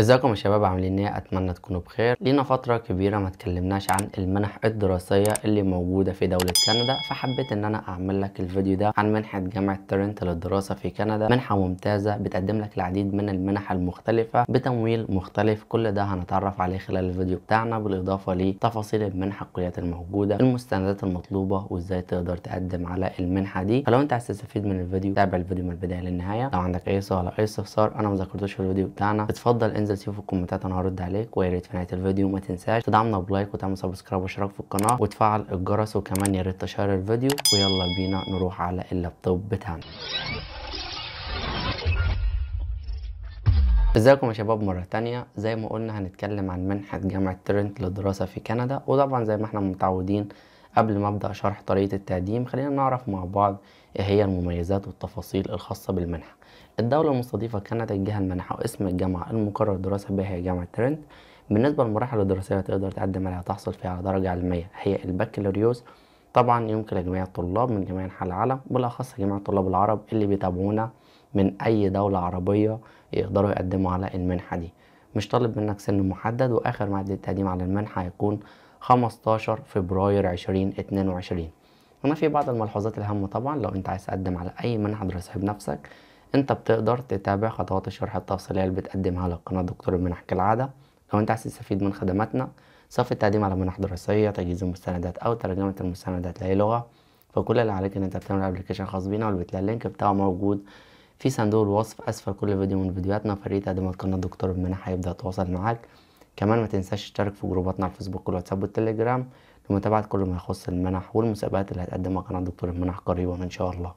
ازيكم يا شباب عاملين ايه اتمنى تكونوا بخير لينا فتره كبيره ما اتكلمناش عن المنح الدراسيه اللي موجوده في دوله كندا فحبيت ان انا اعمل لك الفيديو ده عن منحه جامعه تورنت للدراسه في كندا منحه ممتازه بتقدم لك العديد من المنح المختلفه بتمويل مختلف كل ده هنتعرف عليه خلال الفيديو بتاعنا بالاضافه لتفاصيل المنحه الكليات الموجوده المستندات المطلوبه وازاي تقدر تقدم على المنحه دي فلو انت عايز تستفيد من الفيديو تابع الفيديو من البدايه للنهايه لو عندك اي سؤال او اي استفسار انا ما ذكرتوش في الفيديو بتاعنا اتفضل انزل انزل سيبه في الكومنتات انا هرد عليك ويا ريت في نهايه الفيديو ما تنساش تدعمنا بلايك وتعمل سبسكرايب واشتراك في القناه وتفعل الجرس وكمان يا ريت تشير الفيديو ويلا بينا نروح على اللابتوب بتاعنا ازيكم يا شباب مرة تانية زي ما قلنا هنتكلم عن منحة جامعة ترنت للدراسة في كندا وطبعا زي ما احنا متعودين قبل ما ابدأ شرح طريقة التقديم خلينا نعرف مع بعض ايه هي المميزات والتفاصيل الخاصة بالمنحة الدولة المستضيفة كانت الجهة المانحة واسم الجامعة المقرر الدراسة بها هي جامعة ترنت بالنسبة للمراحل الدراسية تقدر تقدم عليها تحصل فيها على درجة علمية هي البكالوريوس طبعا يمكن لجميع الطلاب من جميع أنحاء العالم بالأخص جميع الطلاب العرب اللي بيتابعونا من أي دولة عربية يقدروا يقدموا على المنحة دي مش طالب منك سن محدد وآخر معدل للتقديم على المنحة هيكون 15 فبراير 2022 هنا في بعض الملحوظات الهامة طبعا لو انت عايز تقدم على أي منحة دراسية بنفسك انت بتقدر تتابع خطوات الشرح التفصيلية اللي بتقدمها على قناة دكتور المنح كالعادة لو انت عايز تستفيد من خدماتنا صف التقديم على منح دراسية تجهيز المستندات أو ترجمة المستندات لأي لغة فكل اللي عليك ان انت تعمل ابلكيشن خاص بينا واللي بتلاقي اللينك بتاعه موجود في صندوق الوصف اسفل كل فيديو من فيديوهاتنا فريق تقديمات قناه دكتور المنح هيبدا يتواصل معاك كمان ما تنساش تشترك في جروباتنا على الفيسبوك والواتساب والتليجرام لمتابعه كل ما يخص المنح والمسابقات اللي هتقدمها قناه دكتور المنح قريبا ان شاء الله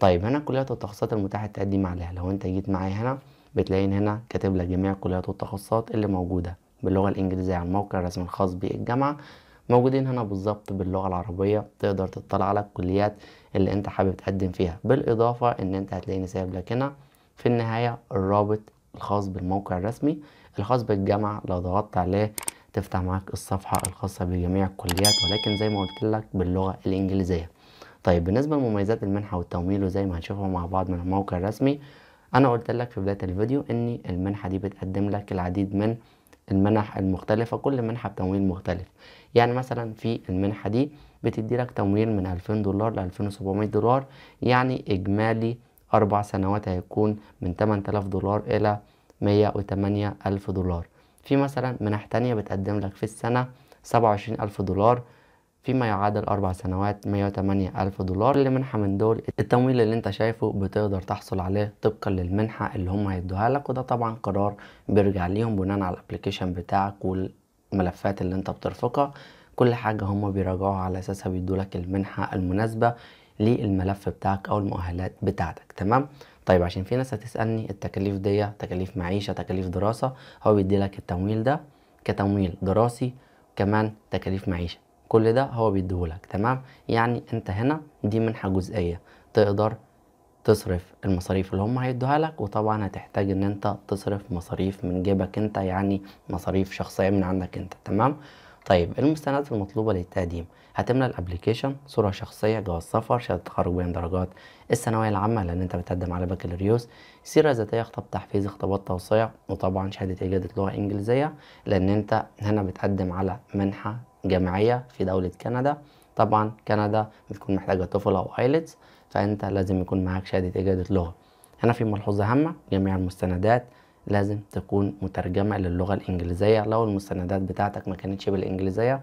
طيب هنا كليات والتخصصات المتاحة تقدم عليها لو انت جيت معايا هنا بتلاقي هنا كاتب لك جميع الكليات والتخصصات اللي موجودة باللغة الإنجليزية على الموقع الرسمي الخاص بالجامعة موجودين هنا بالظبط باللغة العربية تقدر تطلع على الكليات اللي انت حابب تقدم فيها بالإضافة ان انت هتلاقيني سايب لك هنا في النهاية الرابط الخاص بالموقع الرسمي الخاص بالجامعة لو ضغطت عليه تفتح معاك الصفحة الخاصة بجميع الكليات ولكن زي ما قلت لك باللغة الإنجليزية طيب بالنسبة لمميزات المنحة والتمويل وزي ما هنشوفها مع بعض من الموقع الرسمي أنا قلت لك في بداية الفيديو إن المنحة دي بتقدم لك العديد من المنح المختلفة كل منحة بتمويل مختلف يعني مثلا في المنحة دي بتدي لك تمويل من 2000 دولار ل 2700 دولار يعني إجمالي أربع سنوات هيكون من 8000 دولار إلى 108000 ألف دولار في مثلا منح تانية بتقدم لك في السنة 27000 ألف دولار فيما يعادل أربع سنوات 108 ألف دولار منحة من دول التمويل اللي انت شايفه بتقدر تحصل عليه طبقا للمنحة اللي هم هيدوها لك وده طبعا قرار بيرجع ليهم بناء على الابليكيشن بتاعك والملفات اللي انت بترفقها كل حاجة هم بيراجعوها على أساسها بيدولك المنحة المناسبة للملف بتاعك أو المؤهلات بتاعتك تمام طيب عشان في ناس هتسألني التكاليف دي تكاليف معيشة تكاليف دراسة هو بيديلك التمويل ده كتمويل دراسي كمان تكاليف معيشة كل ده هو بيديهولك تمام يعني انت هنا دي منحة جزئية تقدر تصرف المصاريف اللي هم هيدوها لك وطبعا هتحتاج ان انت تصرف مصاريف من جيبك انت يعني مصاريف شخصية من عندك انت تمام طيب المستندات المطلوبة للتقديم هتملى الابليكيشن صورة شخصية جواز سفر شهادة تخرج بين درجات الثانوية العامة لأن أنت بتقدم على بكالوريوس سيرة ذاتية خطاب تحفيز خطابات توصية وطبعا شهادة إجادة لغة إنجليزية لأن أنت هنا بتقدم على منحة جامعية في دولة كندا طبعا كندا بتكون محتاجة توفل أو آيلتس فأنت لازم يكون معاك شهادة إجادة لغة هنا في ملحوظة هامة جميع المستندات لازم تكون مترجمة للغة الإنجليزية لو المستندات بتاعتك ما كانتش بالإنجليزية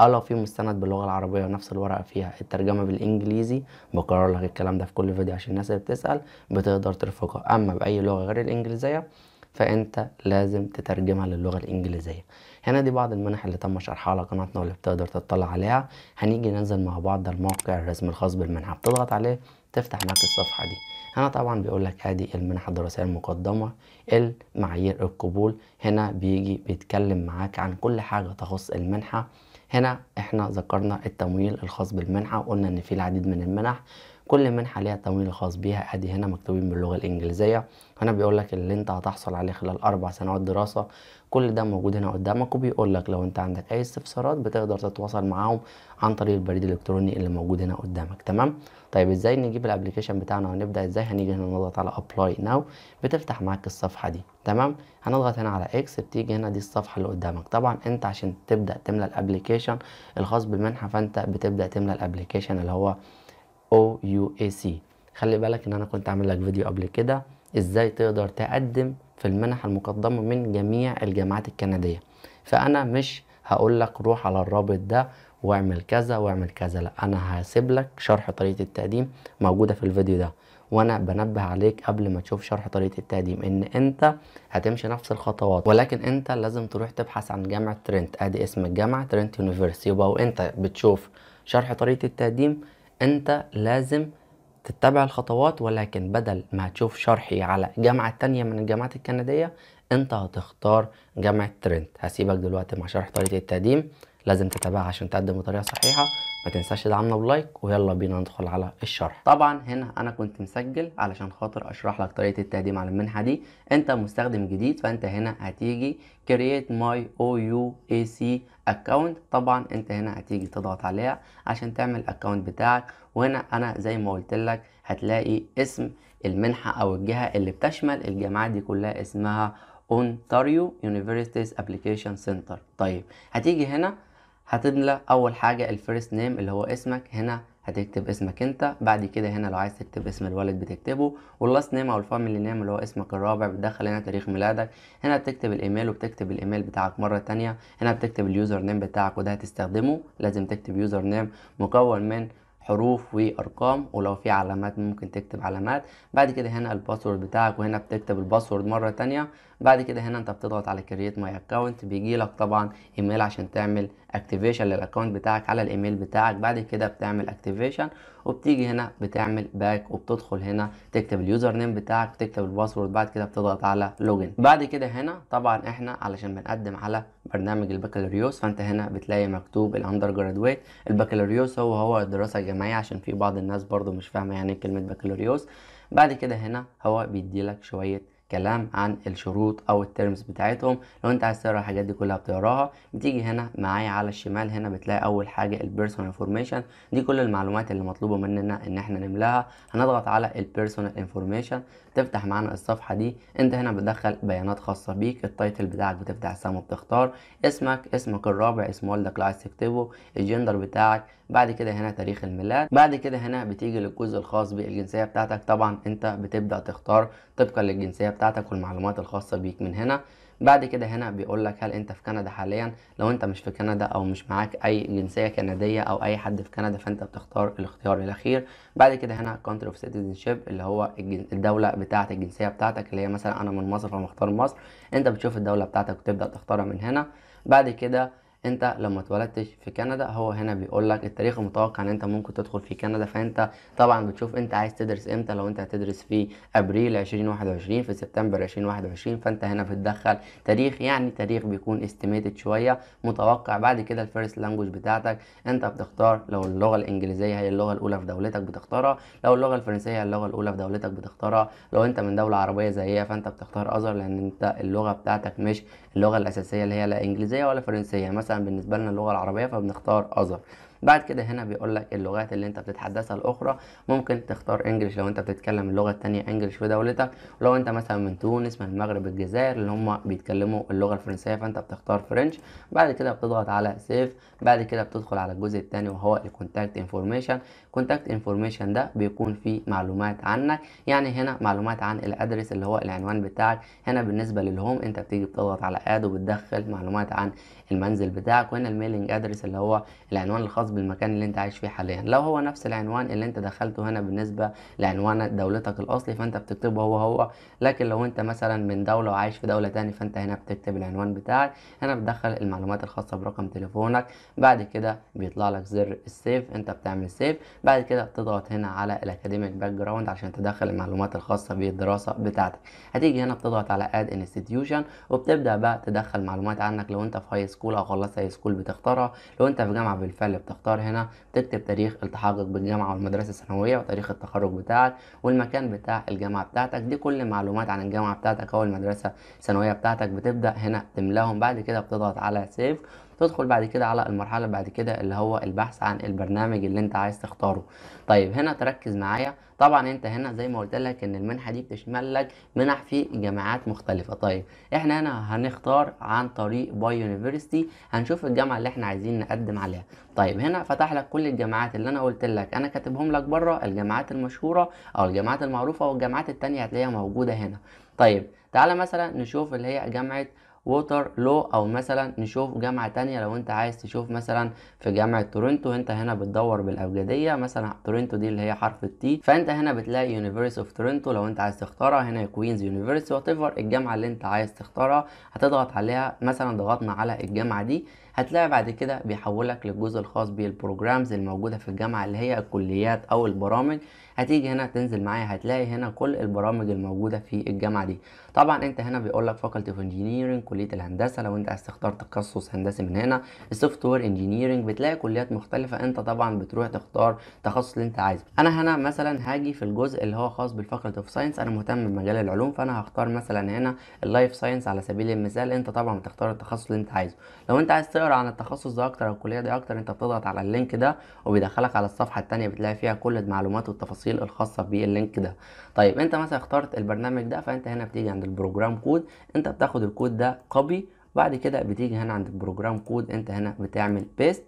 أو لو في مستند باللغة العربية ونفس الورقة فيها الترجمة بالإنجليزي بكرر لك الكلام ده في كل فيديو عشان الناس اللي بتسأل بتقدر ترفقها أما بأي لغة غير الإنجليزية فأنت لازم تترجمها للغة الإنجليزية هنا دي بعض المنح اللي تم شرحها على قناتنا واللي بتقدر تطلع عليها هنيجي ننزل مع بعض ده الموقع الرسمي الخاص بالمنحه بتضغط عليه تفتح معاك الصفحه دي هنا طبعا بيقول لك ادي المنحه الدراسيه المقدمه المعايير القبول هنا بيجي بيتكلم معاك عن كل حاجه تخص المنحه هنا احنا ذكرنا التمويل الخاص بالمنحه وقلنا ان في العديد من المنح كل منحه ليها التمويل الخاص بيها ادي هنا مكتوبين باللغه الانجليزيه هنا بيقول لك اللي انت هتحصل عليه خلال اربع سنوات دراسه كل ده موجود هنا قدامك وبيقول لك لو انت عندك اي استفسارات بتقدر تتواصل معاهم عن طريق البريد الالكتروني اللي موجود هنا قدامك تمام طيب ازاي نجيب الابلكيشن بتاعنا وهنبدا ازاي هنيجي هنا نضغط على ابلاي ناو بتفتح معاك الصفحه دي تمام هنضغط هنا على اكس بتيجي هنا دي الصفحه اللي قدامك طبعا انت عشان تبدا تملى الابلكيشن الخاص بالمنحه فانت بتبدا تملى الابلكيشن اللي هو سي خلي بالك ان انا كنت عامل لك فيديو قبل كده ازاي تقدر تقدم في المنح المقدمة من جميع الجامعات الكندية فانا مش هقول لك روح على الرابط ده واعمل كذا واعمل كذا لا انا هسيب لك شرح طريقة التقديم موجودة في الفيديو ده وانا بنبه عليك قبل ما تشوف شرح طريقه التقديم ان انت هتمشي نفس الخطوات ولكن انت لازم تروح تبحث عن جامعه ترنت ادي اسم الجامعه ترنت يونيفرسيتي وانت بتشوف شرح طريقه التقديم انت لازم تتبع الخطوات ولكن بدل ما تشوف شرحي على جامعة تانية من الجامعات الكندية انت هتختار جامعة ترنت هسيبك دلوقتي مع شرح طريقة التقديم لازم تتابعها عشان تقدم بطريقه صحيحه ما تنساش تدعمنا بلايك ويلا بينا ندخل على الشرح طبعا هنا انا كنت مسجل علشان خاطر اشرح لك طريقه التقديم على المنحه دي انت مستخدم جديد فانت هنا هتيجي كرييت ماي او يو اي سي اكونت طبعا انت هنا هتيجي تضغط عليها عشان تعمل الاكونت بتاعك وهنا انا زي ما قلت لك هتلاقي اسم المنحه او الجهه اللي بتشمل الجامعات دي كلها اسمها اونتاريو يونيفرسيتيز ابلكيشن سنتر طيب هتيجي هنا هتملى اول حاجه الفيرست نيم اللي هو اسمك هنا هتكتب اسمك انت بعد كده هنا لو عايز تكتب اسم الولد بتكتبه واللاست نيم او الفاميلي نيم اللي هو اسمك الرابع بتدخل هنا تاريخ ميلادك هنا بتكتب الايميل وبتكتب الايميل بتاعك مره تانية هنا بتكتب اليوزر نيم بتاعك وده هتستخدمه لازم تكتب يوزر نيم مكون من حروف وارقام ولو في علامات ممكن تكتب علامات بعد كده هنا الباسورد بتاعك وهنا بتكتب الباسورد مره تانية بعد كده هنا انت بتضغط على كرييت ماي اكونت بيجي لك طبعا ايميل عشان تعمل اكتيفيشن للاكونت بتاعك على الايميل بتاعك بعد كده بتعمل اكتيفيشن وبتيجي هنا بتعمل باك وبتدخل هنا تكتب اليوزر نيم بتاعك وتكتب الباسورد بعد كده بتضغط على لوجن بعد كده هنا طبعا احنا علشان بنقدم على برنامج البكالوريوس فانت هنا بتلاقي مكتوب الاندر جرادويت البكالوريوس هو هو الدراسه الجامعيه عشان في بعض الناس برضو مش فاهمه يعني إيه كلمه بكالوريوس بعد كده هنا هو بيديلك شويه كلام عن الشروط او الترمز بتاعتهم لو انت عايز تقرا الحاجات دي كلها بتقراها بتيجي هنا معايا على الشمال هنا بتلاقي اول حاجه البيرسونال انفورميشن دي كل المعلومات اللي مطلوبه مننا ان احنا نملاها هنضغط على البيرسونال انفورميشن تفتح معانا الصفحه دي انت هنا بتدخل بيانات خاصه بيك التايتل بتاعك بتفتح سهم وبتختار اسمك اسمك الرابع اسم والدك اللي عايز تكتبه الجندر بتاعك بعد كده هنا تاريخ الميلاد بعد كده هنا بتيجي للجزء الخاص بالجنسيه بتاعتك طبعا انت بتبدا تختار طبقا للجنسيه بتاعتك والمعلومات الخاصه بيك من هنا بعد كده هنا بيقول لك هل انت في كندا حاليا لو انت مش في كندا او مش معاك اي جنسيه كنديه او اي حد في كندا فانت بتختار الاختيار الاخير بعد كده هنا country of citizenship اللي هو الدوله بتاعه الجنسيه بتاعتك اللي هي مثلا انا من مصر فمختار مصر انت بتشوف الدوله بتاعتك وتبدا تختارها من هنا بعد كده انت لو ما اتولدتش في كندا هو هنا بيقول لك التاريخ المتوقع ان انت ممكن تدخل في كندا فانت طبعا بتشوف انت عايز تدرس امتى لو انت هتدرس في ابريل 2021 في سبتمبر 2021 فانت هنا بتدخل تاريخ يعني تاريخ بيكون استيميتد شويه متوقع بعد كده الفيرست لانجوج بتاعتك انت بتختار لو اللغه الانجليزيه هي اللغه الاولى في دولتك بتختارها لو اللغه الفرنسيه هي اللغه الاولى في دولتك بتختارها لو انت من دوله عربيه زيها فانت بتختار ازهر لان انت اللغه بتاعتك مش اللغه الاساسيه اللي هي لا انجليزيه ولا فرنسيه مثلا مثلا بالنسبه لنا اللغه العربيه فبنختار اذر بعد كده هنا بيقول لك اللغات اللي انت بتتحدثها الاخرى ممكن تختار انجلش لو انت بتتكلم اللغه الثانيه انجلش في دولتك ولو انت مثلا من تونس من المغرب الجزائر اللي هم بيتكلموا اللغه الفرنسيه فانت بتختار فرنش بعد كده بتضغط على سيف بعد كده بتدخل على الجزء الثاني وهو الكونتاكت انفورميشن كونتاكت انفورميشن ده بيكون فيه معلومات عنك يعني هنا معلومات عن الادرس اللي هو العنوان بتاعك هنا بالنسبه للهوم انت بتيجي بتضغط على اد وبتدخل معلومات عن المنزل بتاعك وهنا الميلينج ادرس اللي هو العنوان الخاص بالمكان اللي انت عايش فيه حاليا لو هو نفس العنوان اللي انت دخلته هنا بالنسبه لعنوان دولتك الاصلي فانت بتكتبه هو هو لكن لو انت مثلا من دوله وعايش في دوله تاني فانت هنا بتكتب العنوان بتاعك هنا بتدخل المعلومات الخاصه برقم تليفونك بعد كده بيطلع لك زر السيف انت بتعمل سيف بعد كده بتضغط هنا على الاكاديميك باك جراوند عشان تدخل المعلومات الخاصه بالدراسه بتاعتك هتيجي هنا بتضغط على اد انستتيوشن وبتبدا بقى تدخل معلومات عنك لو انت في هاي سكول او خلصت هاي سكول بتختارها لو انت في جامعه بالفعل بتختار هنا بتكتب تاريخ التحقق بالجامعه والمدرسه الثانويه وتاريخ التخرج بتاعك والمكان بتاع الجامعه بتاعتك دي كل معلومات عن الجامعه بتاعتك او المدرسه الثانويه بتاعتك بتبدا هنا تملاهم بعد كده بتضغط على سيف تدخل بعد كده على المرحله بعد كده اللي هو البحث عن البرنامج اللي انت عايز تختاره طيب هنا تركز معايا طبعا انت هنا زي ما قلت لك ان المنحه دي بتشمل لك منح في جامعات مختلفه طيب احنا هنا هنختار عن طريق باي يونيفرستي هنشوف الجامعه اللي احنا عايزين نقدم عليها طيب هنا فتح لك كل الجامعات اللي انا قلت لك انا كاتبهم لك بره الجامعات المشهوره او الجامعات المعروفه والجامعات التانية هتلاقيها موجوده هنا طيب تعالى مثلا نشوف اللي هي جامعه ووتر لو او مثلا نشوف جامعة تانية لو انت عايز تشوف مثلا في جامعة تورنتو انت هنا بتدور بالابجدية مثلا تورنتو دي اللي هي حرف التي فانت هنا بتلاقي يونيفرسي اوف تورنتو لو انت عايز تختارها هنا كوينز يونيفرسي وات الجامعة اللي انت عايز تختارها هتضغط عليها مثلا ضغطنا على الجامعة دي هتلاقي بعد كده بيحولك للجزء الخاص بالبروجرامز الموجودة في الجامعة اللي هي الكليات او البرامج هتيجي هنا تنزل معايا هتلاقي هنا كل البرامج الموجوده في الجامعه دي طبعا انت هنا بيقول لك فاكولتي اوف انجينيرنج كليه الهندسه لو انت عايز تختار تخصص هندسي من هنا السوفت وير انجينيرنج بتلاقي كليات مختلفه انت طبعا بتروح تختار التخصص اللي انت عايزه انا هنا مثلا هاجي في الجزء اللي هو خاص بالفاكولتي اوف ساينس انا مهتم بمجال العلوم فانا هختار مثلا هنا اللايف ساينس على سبيل المثال انت طبعا بتختار التخصص اللي انت عايزه لو انت عايز تقرا عن التخصص ده اكتر او الكليه دي اكتر انت بتضغط على اللينك ده وبيدخلك على الصفحه الثانيه بتلاقي فيها كل المعلومات والتفاصيل التفاصيل الخاصه باللينك ده طيب انت مثلا اخترت البرنامج ده فانت هنا بتيجي عند البروجرام كود انت بتاخد الكود ده كوبي بعد كده بتيجي هنا عند البروجرام كود انت هنا بتعمل بيست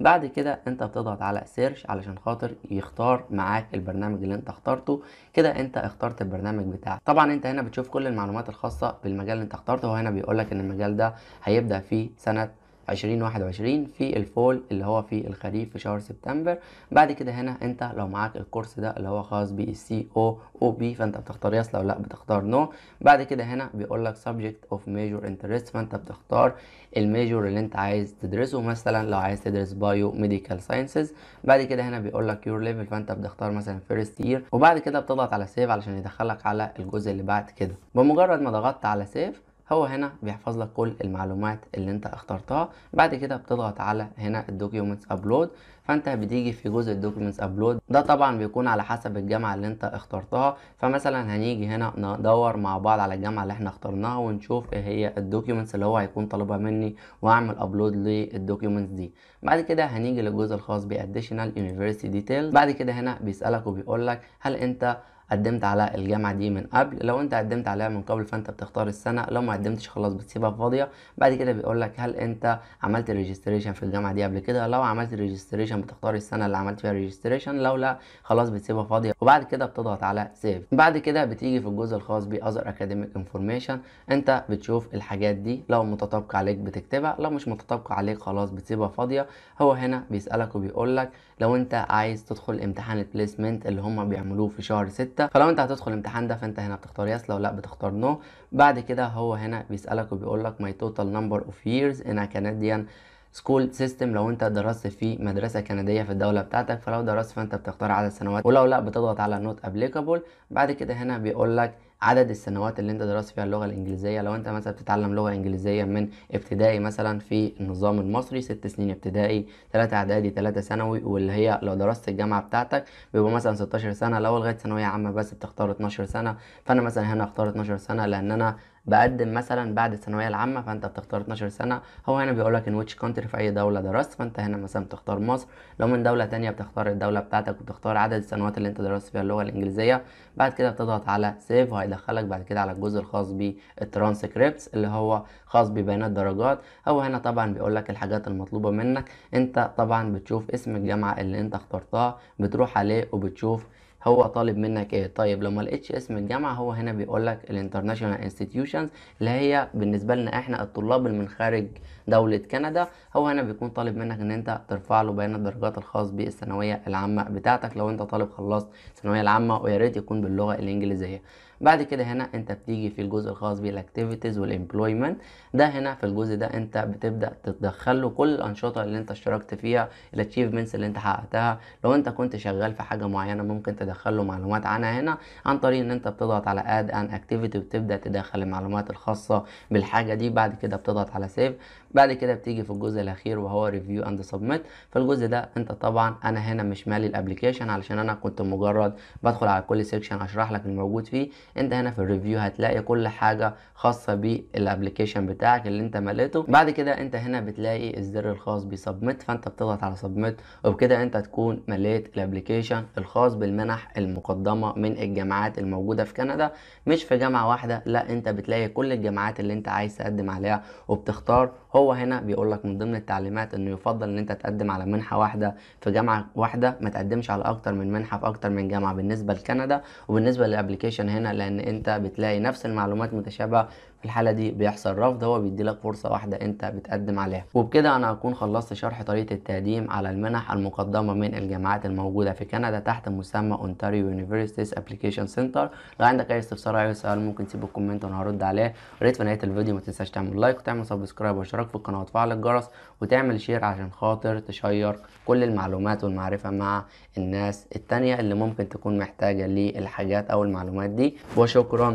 بعد كده انت بتضغط على سيرش علشان خاطر يختار معاك البرنامج اللي انت اخترته كده انت اخترت البرنامج بتاعك طبعا انت هنا بتشوف كل المعلومات الخاصه بالمجال اللي انت اخترته وهنا بيقول لك ان المجال ده هيبدا في سنه 2021 في الفول اللي هو في الخريف في شهر سبتمبر بعد كده هنا انت لو معاك الكورس ده اللي هو خاص بالسي او او بي فانت بتختار يس لو لا بتختار نو بعد كده هنا بيقول لك سبجكت اوف ميجور انترست فانت بتختار الميجور اللي انت عايز تدرسه مثلا لو عايز تدرس بايو ميديكال ساينسز بعد كده هنا بيقول لك يور ليفل فانت بتختار مثلا فيرست يير وبعد كده بتضغط على سيف علشان يدخلك على الجزء اللي بعد كده بمجرد ما ضغطت على سيف هو هنا بيحفظ لك كل المعلومات اللي انت اخترتها بعد كده بتضغط على هنا الدوكيومنتس ابلود فانت بتيجي في جزء الدوكيومنتس ابلود ده طبعا بيكون على حسب الجامعه اللي انت اخترتها فمثلا هنيجي هنا ندور مع بعض على الجامعه اللي احنا اخترناها ونشوف ايه هي الدوكيومنتس اللي هو هيكون طالبها مني واعمل ابلود للدوكيومنتس دي بعد كده هنيجي للجزء الخاص باديشنال يونيفرسيتي ديتيلز بعد كده هنا بيسالك وبيقول لك هل انت قدمت على الجامعه دي من قبل لو انت قدمت عليها من قبل فانت بتختار السنه لو ما قدمتش خلاص بتسيبها فاضيه بعد كده بيقول لك هل انت عملت ريجستريشن في الجامعه دي قبل كده لو عملت ريجستريشن بتختار السنه اللي عملت فيها ريجستريشن لو لا خلاص بتسيبها فاضيه وبعد كده بتضغط على سيف بعد كده بتيجي في الجزء الخاص باذر اكاديميك انفورميشن انت بتشوف الحاجات دي لو متطابقه عليك بتكتبها لو مش متطابقه عليك خلاص بتسيبها فاضيه هو هنا بيسالك وبيقول لك لو انت عايز تدخل امتحان البليسمنت اللي هم بيعملوه في شهر 6 فلو انت هتدخل الامتحان ده فانت هنا بتختار يس لو لا بتختار نو بعد كده هو هنا بيسالك وبيقول لك ماي توتال نمبر اوف ييرز ان كنديان سكول سيستم لو انت درست في مدرسه كنديه في الدوله بتاعتك فلو درست فانت بتختار عدد سنوات ولو لا بتضغط على نوت ابليكابل بعد كده هنا بيقول لك عدد السنوات اللي انت درست فيها اللغه الانجليزيه لو انت مثلا بتتعلم لغه انجليزيه من ابتدائي مثلا في النظام المصري ست سنين ابتدائي ثلاثة اعدادي ثلاثة ثانوي واللي هي لو درست الجامعه بتاعتك بيبقى مثلا 16 سنه لو لغايه ثانويه عامه بس بتختار 12 سنه فانا مثلا هنا اختار 12 سنه لان انا بقدم مثلا بعد الثانويه العامه فانت بتختار 12 سنه هو هنا بيقول لك ان ويتش كونتري في اي دوله درست فانت هنا مثلا بتختار مصر لو من دوله ثانيه بتختار الدوله بتاعتك وبتختار عدد السنوات اللي انت درست فيها اللغه الانجليزيه بعد كده بتضغط على سيف وهيدخلك بعد كده على الجزء الخاص بالترانسكريبتس اللي هو خاص ببيانات درجات هو هنا طبعا بيقول لك الحاجات المطلوبه منك انت طبعا بتشوف اسم الجامعه اللي انت اخترتها بتروح عليه وبتشوف هو طالب منك ايه طيب لما لقيتش اسم الجامعه هو هنا بيقول لك الانترناشونال انستتيوشنز اللي هي بالنسبه لنا احنا الطلاب اللي من خارج دوله كندا هو هنا بيكون طالب منك ان انت ترفع له بيان الدرجات الخاص بالثانويه العامه بتاعتك لو انت طالب خلصت الثانويه العامه ويا ريت يكون باللغه الانجليزيه بعد كده هنا انت بتيجي في الجزء الخاص بالاكتيفيتيز والامبلويمنت ده هنا في الجزء ده انت بتبدا تتدخل له كل الانشطه اللي انت اشتركت فيها الاتشيفمنتس اللي انت حققتها لو انت كنت شغال في حاجه معينه ممكن تدخل له معلومات عنها هنا عن طريق ان انت بتضغط على اد ان اكتيفيتي وبتبدا تدخل المعلومات الخاصه بالحاجه دي بعد كده بتضغط على سيف بعد كده بتيجي في الجزء الاخير وهو ريفيو اند سبميت فالجزء ده انت طبعا انا هنا مش مالي الابلكيشن علشان انا كنت مجرد بدخل على كل سيكشن اشرح لك الموجود فيه انت هنا في الريفيو هتلاقي كل حاجه خاصه بالابلكيشن بتاعك اللي انت مليته بعد كده انت هنا بتلاقي الزر الخاص بسبميت فانت بتضغط على سبميت وبكده انت تكون مليت الابلكيشن الخاص بالمنح المقدمه من الجامعات الموجوده في كندا مش في جامعه واحده لا انت بتلاقي كل الجامعات اللي انت عايز تقدم عليها وبتختار هو فهو هنا بيقول لك من ضمن التعليمات انه يفضل ان انت تقدم على منحه واحده في جامعه واحده ما تقدمش على اكتر من منحه في اكتر من جامعه بالنسبه لكندا وبالنسبه للابلكيشن هنا لان انت بتلاقي نفس المعلومات متشابهه في الحالة دي بيحصل رفض هو بيدي لك فرصة واحدة انت بتقدم عليها وبكده انا هكون خلصت شرح طريقة التقديم على المنح المقدمة من الجامعات الموجودة في كندا تحت مسمى اونتاريو يونيفرسيتيز ابلكيشن سنتر لو عندك اي استفسار او سؤال ممكن تسيب الكومنت وانا هرد عليه ريت في نهاية الفيديو ما تنساش تعمل لايك وتعمل سبسكرايب واشتراك في القناة وتفعل الجرس وتعمل شير عشان خاطر تشير كل المعلومات والمعرفة مع الناس التانية اللي ممكن تكون محتاجة للحاجات او المعلومات دي وشكرا